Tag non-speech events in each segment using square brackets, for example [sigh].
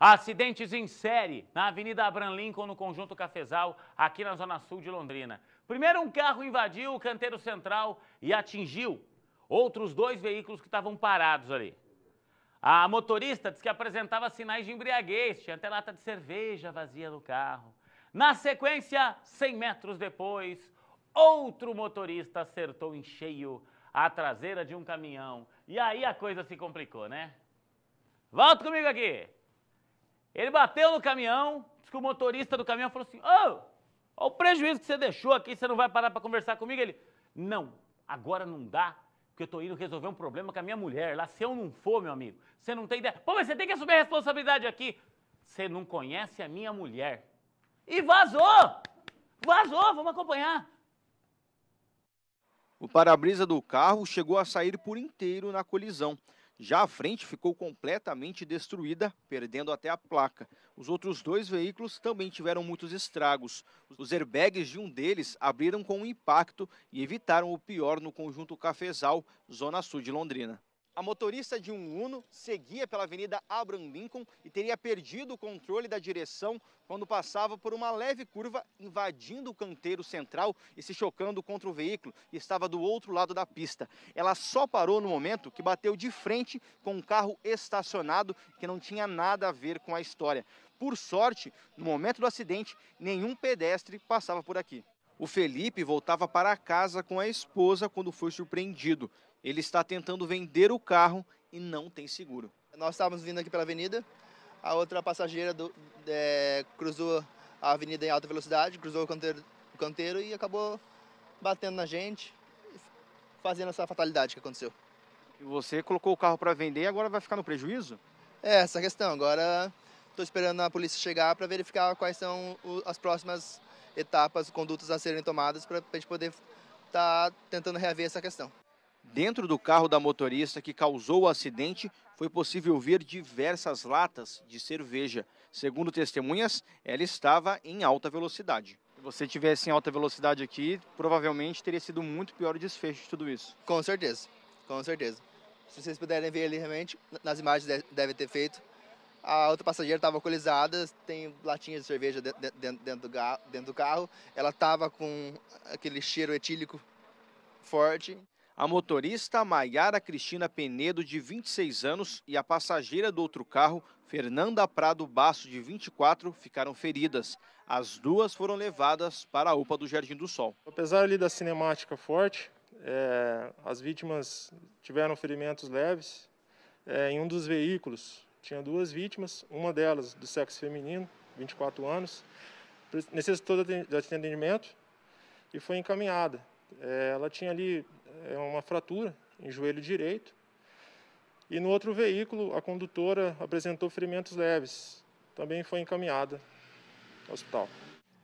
Acidentes em série na Avenida Abraham Lincoln, no Conjunto Cafesal, aqui na Zona Sul de Londrina. Primeiro, um carro invadiu o canteiro central e atingiu outros dois veículos que estavam parados ali. A motorista disse que apresentava sinais de embriaguez, tinha até lata de cerveja vazia no carro. Na sequência, 100 metros depois, outro motorista acertou em cheio a traseira de um caminhão. E aí a coisa se complicou, né? Volta comigo aqui! Ele bateu no caminhão, disse que o motorista do caminhão falou assim: Ô, oh, olha o prejuízo que você deixou aqui, você não vai parar para conversar comigo? Ele, não, agora não dá, porque eu estou indo resolver um problema com a minha mulher lá. Se eu não for, meu amigo, você não tem ideia. Pô, mas você tem que assumir a responsabilidade aqui. Você não conhece a minha mulher. E vazou! Vazou, vamos acompanhar. O para-brisa do carro chegou a sair por inteiro na colisão. Já a frente ficou completamente destruída, perdendo até a placa. Os outros dois veículos também tiveram muitos estragos. Os airbags de um deles abriram com um impacto e evitaram o pior no conjunto Cafesal, zona sul de Londrina. A motorista de um Uno seguia pela Avenida Abraham Lincoln e teria perdido o controle da direção quando passava por uma leve curva, invadindo o canteiro central e se chocando contra o veículo que estava do outro lado da pista. Ela só parou no momento que bateu de frente com um carro estacionado que não tinha nada a ver com a história. Por sorte, no momento do acidente, nenhum pedestre passava por aqui. O Felipe voltava para casa com a esposa quando foi surpreendido. Ele está tentando vender o carro e não tem seguro. Nós estávamos vindo aqui pela avenida, a outra passageira do, é, cruzou a avenida em alta velocidade, cruzou o canteiro, o canteiro e acabou batendo na gente, fazendo essa fatalidade que aconteceu. E você colocou o carro para vender e agora vai ficar no prejuízo? É, essa questão. Agora estou esperando a polícia chegar para verificar quais são as próximas etapas, condutas a serem tomadas para a gente poder estar tá tentando reaver essa questão. Dentro do carro da motorista que causou o acidente, foi possível ver diversas latas de cerveja. Segundo testemunhas, ela estava em alta velocidade. Se você tivesse em alta velocidade aqui, provavelmente teria sido muito pior o desfecho de tudo isso. Com certeza, com certeza. Se vocês puderem ver ali realmente, nas imagens deve ter feito. A outra passageira estava alcoolizada, tem latinhas de cerveja dentro do carro. Ela estava com aquele cheiro etílico forte. A motorista Maiara Cristina Penedo, de 26 anos, e a passageira do outro carro, Fernanda Prado Basso, de 24, ficaram feridas. As duas foram levadas para a UPA do Jardim do Sol. Apesar ali da cinemática forte, é, as vítimas tiveram ferimentos leves. É, em um dos veículos tinha duas vítimas, uma delas do sexo feminino, 24 anos, necessitou de atendimento e foi encaminhada. É, ela tinha ali é uma fratura em joelho direito. E no outro veículo, a condutora apresentou ferimentos leves. Também foi encaminhada ao hospital.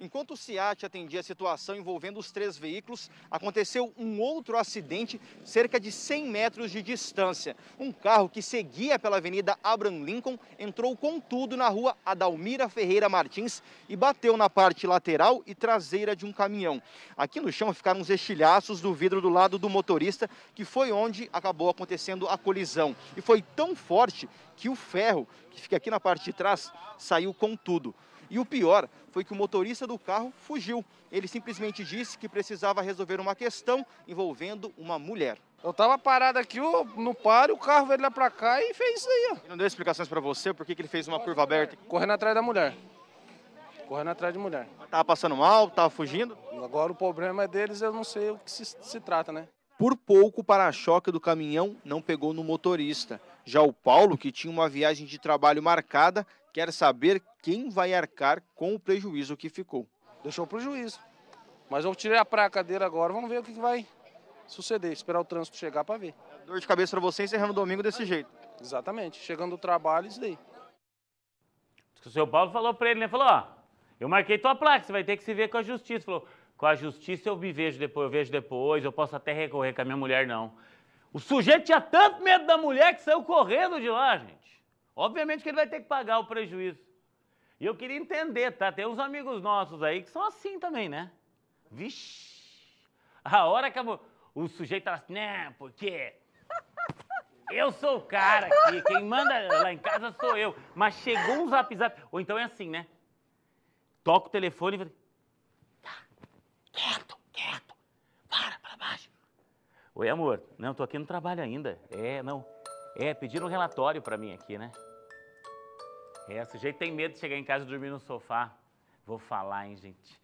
Enquanto o SIAT atendia a situação envolvendo os três veículos, aconteceu um outro acidente cerca de 100 metros de distância. Um carro que seguia pela avenida Abraham Lincoln entrou com tudo na rua Adalmira Ferreira Martins e bateu na parte lateral e traseira de um caminhão. Aqui no chão ficaram os estilhaços do vidro do lado do motorista, que foi onde acabou acontecendo a colisão. E foi tão forte que o ferro, que fica aqui na parte de trás, saiu com tudo. E o pior foi que o motorista do carro fugiu. Ele simplesmente disse que precisava resolver uma questão envolvendo uma mulher. Eu tava parado aqui no paro, o carro veio lá pra cá e fez isso aí, ó. não deu explicações para você por que, que ele fez uma curva aberta? Correndo atrás da mulher. Correndo atrás de mulher. Tava passando mal, tava fugindo? Agora o problema é deles, eu não sei o que se, se trata, né? Por pouco, o para-choque do caminhão não pegou no motorista. Já o Paulo, que tinha uma viagem de trabalho marcada, quer saber quem vai arcar com o prejuízo que ficou. Deixou o prejuízo. Mas eu tirei a placa dele agora, vamos ver o que vai suceder. Esperar o trânsito chegar para ver. É dor de cabeça para você encerrando o domingo desse jeito. Exatamente. Chegando do trabalho, isso daí. O seu Paulo falou para ele, né? Falou, ó, eu marquei tua placa, você vai ter que se ver com a justiça. Falou, com a justiça eu me vejo depois, eu vejo depois, eu posso até recorrer com a minha mulher, não. O sujeito tinha tanto medo da mulher que saiu correndo de lá, gente. Obviamente que ele vai ter que pagar o prejuízo. E eu queria entender, tá? Tem uns amigos nossos aí que são assim também, né? Vixe! A hora que a, o sujeito tá assim, né, porque [laughs] eu sou o cara aqui, quem manda lá em casa sou eu. Mas chegou um zap zap. Ou então é assim, né? Toca o telefone e Oi, amor. Não, tô aqui no trabalho ainda. É, não. É, pediram um relatório para mim aqui, né? É, o sujeito tem medo de chegar em casa e dormir no sofá. Vou falar, hein, gente.